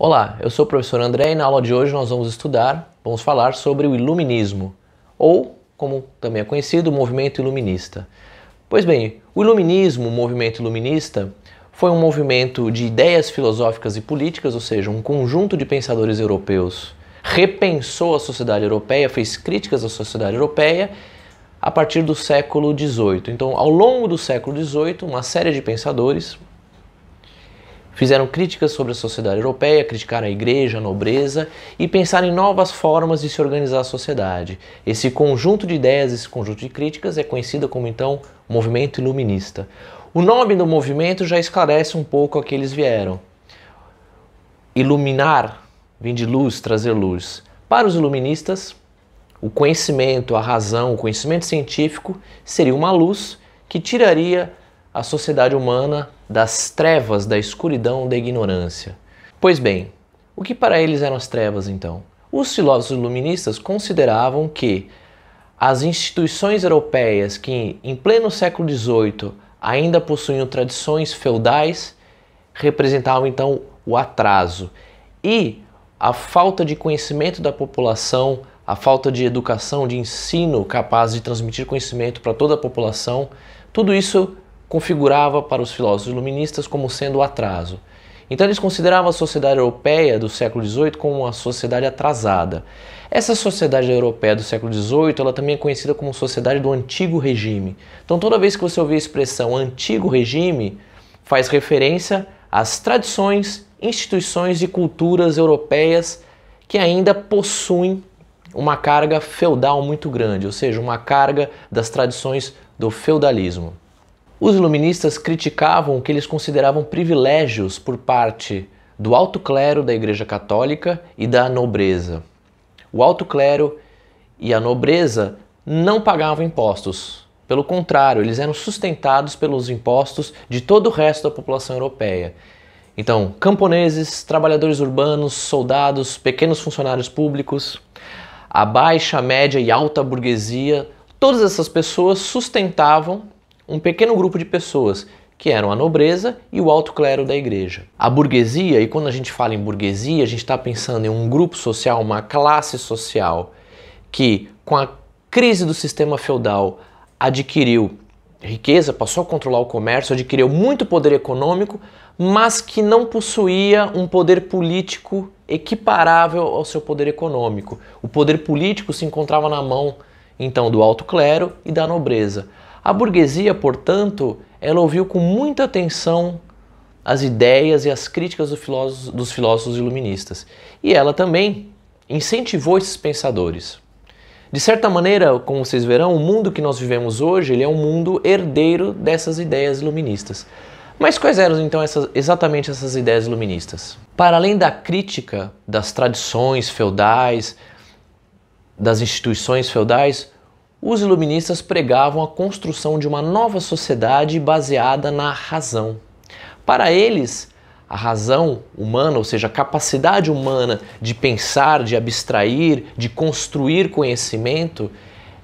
Olá, eu sou o professor André e na aula de hoje nós vamos estudar, vamos falar sobre o iluminismo, ou como também é conhecido, o movimento iluminista. Pois bem, o iluminismo, o movimento iluminista, foi um movimento de ideias filosóficas e políticas, ou seja, um conjunto de pensadores europeus repensou a sociedade europeia, fez críticas à sociedade europeia a partir do século XVIII. Então, ao longo do século XVIII, uma série de pensadores Fizeram críticas sobre a sociedade europeia, criticaram a igreja, a nobreza e pensaram em novas formas de se organizar a sociedade. Esse conjunto de ideias, esse conjunto de críticas é conhecido como então movimento iluminista. O nome do movimento já esclarece um pouco a que eles vieram. Iluminar vem de luz, trazer luz. Para os iluministas, o conhecimento, a razão, o conhecimento científico seria uma luz que tiraria a sociedade humana das trevas, da escuridão, da ignorância. Pois bem, o que para eles eram as trevas então? Os filósofos iluministas consideravam que as instituições europeias que em pleno século XVIII ainda possuíam tradições feudais representavam então o atraso e a falta de conhecimento da população, a falta de educação, de ensino capaz de transmitir conhecimento para toda a população, tudo isso configurava para os filósofos iluministas como sendo o atraso. Então eles consideravam a sociedade europeia do século XVIII como uma sociedade atrasada. Essa sociedade europeia do século XVIII ela também é conhecida como sociedade do antigo regime. Então toda vez que você ouvir a expressão antigo regime, faz referência às tradições, instituições e culturas europeias que ainda possuem uma carga feudal muito grande, ou seja, uma carga das tradições do feudalismo. Os iluministas criticavam o que eles consideravam privilégios por parte do alto clero da Igreja Católica e da nobreza. O alto clero e a nobreza não pagavam impostos. Pelo contrário, eles eram sustentados pelos impostos de todo o resto da população europeia. Então, camponeses, trabalhadores urbanos, soldados, pequenos funcionários públicos, a baixa, média e alta burguesia, todas essas pessoas sustentavam um pequeno grupo de pessoas que eram a nobreza e o alto clero da igreja. A burguesia, e quando a gente fala em burguesia, a gente está pensando em um grupo social, uma classe social, que com a crise do sistema feudal adquiriu riqueza, passou a controlar o comércio, adquiriu muito poder econômico, mas que não possuía um poder político equiparável ao seu poder econômico. O poder político se encontrava na mão, então, do alto clero e da nobreza. A burguesia, portanto, ela ouviu com muita atenção as ideias e as críticas do filósofo, dos filósofos iluministas. E ela também incentivou esses pensadores. De certa maneira, como vocês verão, o mundo que nós vivemos hoje ele é um mundo herdeiro dessas ideias iluministas. Mas quais eram então essas, exatamente essas ideias iluministas? Para além da crítica das tradições feudais, das instituições feudais, os iluministas pregavam a construção de uma nova sociedade baseada na razão. Para eles, a razão humana, ou seja, a capacidade humana de pensar, de abstrair, de construir conhecimento,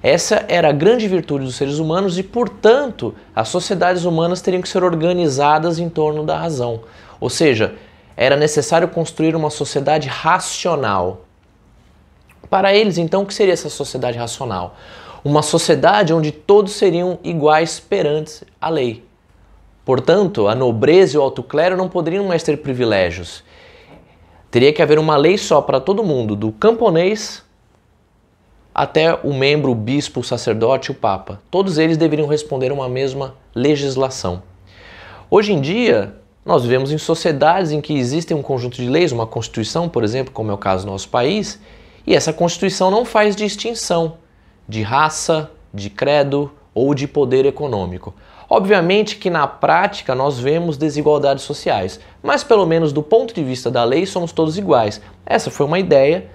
essa era a grande virtude dos seres humanos e, portanto, as sociedades humanas teriam que ser organizadas em torno da razão. Ou seja, era necessário construir uma sociedade racional. Para eles, então, o que seria essa sociedade racional? uma sociedade onde todos seriam iguais perante a lei. Portanto, a nobreza e o alto clero não poderiam mais ter privilégios. Teria que haver uma lei só para todo mundo, do camponês até o membro, o bispo, o sacerdote o papa. Todos eles deveriam responder a uma mesma legislação. Hoje em dia, nós vivemos em sociedades em que existem um conjunto de leis, uma constituição, por exemplo, como é o caso do nosso país, e essa constituição não faz distinção de raça, de credo ou de poder econômico. Obviamente que na prática nós vemos desigualdades sociais, mas pelo menos do ponto de vista da lei somos todos iguais. Essa foi uma ideia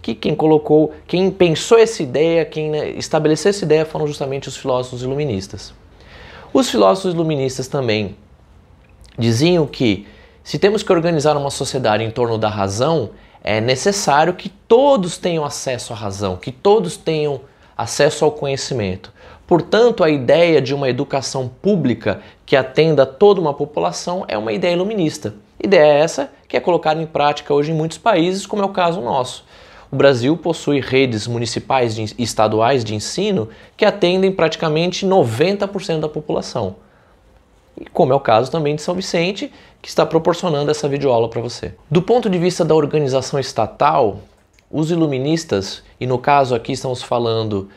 que quem colocou, quem pensou essa ideia, quem né, estabeleceu essa ideia foram justamente os filósofos iluministas. Os filósofos iluministas também diziam que se temos que organizar uma sociedade em torno da razão, é necessário que todos tenham acesso à razão, que todos tenham acesso ao conhecimento. Portanto, a ideia de uma educação pública que atenda toda uma população é uma ideia iluminista. Ideia é essa que é colocada em prática hoje em muitos países, como é o caso nosso. O Brasil possui redes municipais e estaduais de ensino que atendem praticamente 90% da população. E como é o caso também de São Vicente, que está proporcionando essa videoaula para você. Do ponto de vista da organização estatal, os iluministas, e no caso aqui estamos falando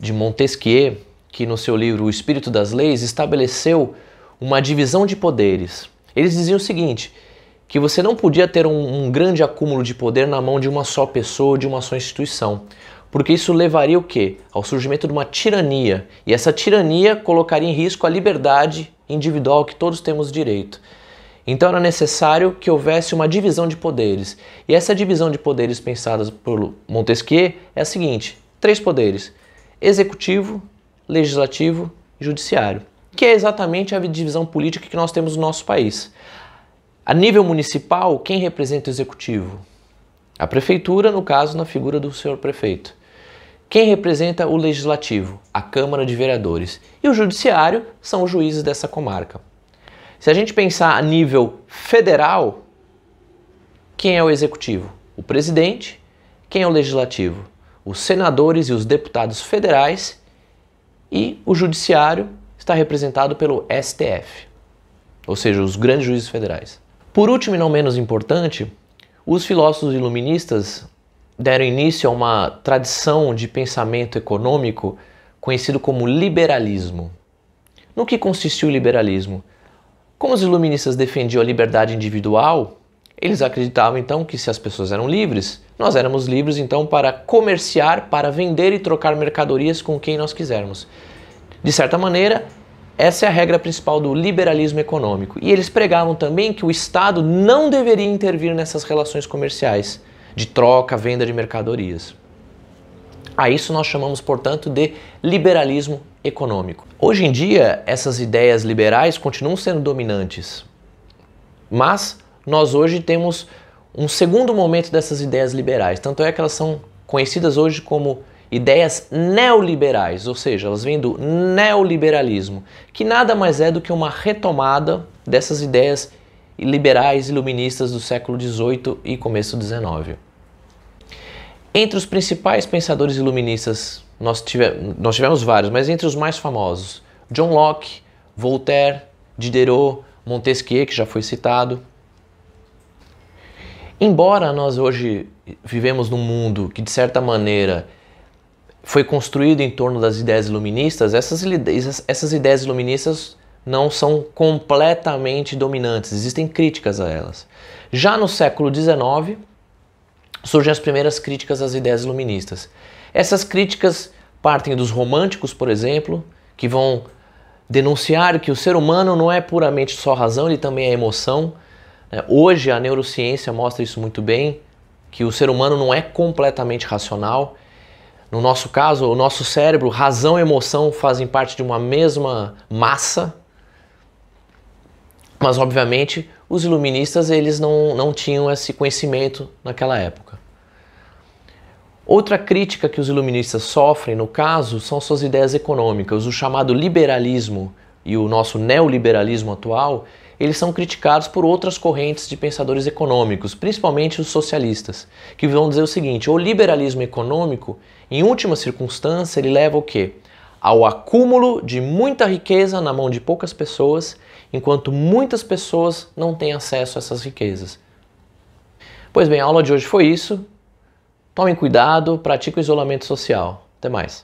de Montesquieu, que no seu livro O Espírito das Leis estabeleceu uma divisão de poderes. Eles diziam o seguinte: que você não podia ter um, um grande acúmulo de poder na mão de uma só pessoa, de uma só instituição, porque isso levaria o quê? Ao surgimento de uma tirania, e essa tirania colocaria em risco a liberdade individual que todos temos direito. Então era necessário que houvesse uma divisão de poderes. E essa divisão de poderes pensada por Montesquieu é a seguinte: três poderes: executivo, legislativo e judiciário, que é exatamente a divisão política que nós temos no nosso país. A nível municipal, quem representa o executivo? A prefeitura, no caso, na figura do senhor prefeito. Quem representa o legislativo? A Câmara de Vereadores. E o judiciário são os juízes dessa comarca. Se a gente pensar a nível federal, quem é o executivo? O presidente. Quem é o legislativo? Os senadores e os deputados federais. E o judiciário está representado pelo STF, ou seja, os grandes juízes federais. Por último e não menos importante, os filósofos iluministas deram início a uma tradição de pensamento econômico conhecido como liberalismo. No que consistiu o liberalismo? Como os iluministas defendiam a liberdade individual, eles acreditavam então que se as pessoas eram livres, nós éramos livres então para comerciar, para vender e trocar mercadorias com quem nós quisermos. De certa maneira, essa é a regra principal do liberalismo econômico. E eles pregavam também que o Estado não deveria intervir nessas relações comerciais de troca, venda de mercadorias. A isso nós chamamos, portanto, de liberalismo econômico. Hoje em dia, essas ideias liberais continuam sendo dominantes, mas nós hoje temos um segundo momento dessas ideias liberais. Tanto é que elas são conhecidas hoje como ideias neoliberais, ou seja, elas vêm do neoliberalismo, que nada mais é do que uma retomada dessas ideias liberais iluministas do século XVIII e começo XIX. Entre os principais pensadores iluministas, nós, tive, nós tivemos vários, mas entre os mais famosos, John Locke, Voltaire, Diderot, Montesquieu, que já foi citado. Embora nós hoje vivemos num mundo que, de certa maneira, foi construído em torno das ideias iluministas, essas, essas ideias iluministas não são completamente dominantes, existem críticas a elas. Já no século XIX, surgem as primeiras críticas às ideias iluministas. Essas críticas partem dos românticos, por exemplo, que vão denunciar que o ser humano não é puramente só razão, ele também é emoção. Né? Hoje a neurociência mostra isso muito bem, que o ser humano não é completamente racional. No nosso caso, o nosso cérebro, razão e emoção fazem parte de uma mesma massa. Mas obviamente, os iluministas eles não, não tinham esse conhecimento naquela época. Outra crítica que os iluministas sofrem, no caso, são suas ideias econômicas. O chamado liberalismo e o nosso neoliberalismo atual, eles são criticados por outras correntes de pensadores econômicos, principalmente os socialistas, que vão dizer o seguinte: o liberalismo econômico, em última circunstância, ele leva o quê? Ao acúmulo de muita riqueza na mão de poucas pessoas, enquanto muitas pessoas não têm acesso a essas riquezas. Pois bem, a aula de hoje foi isso. Tomem cuidado, pratiquem o isolamento social. Até mais.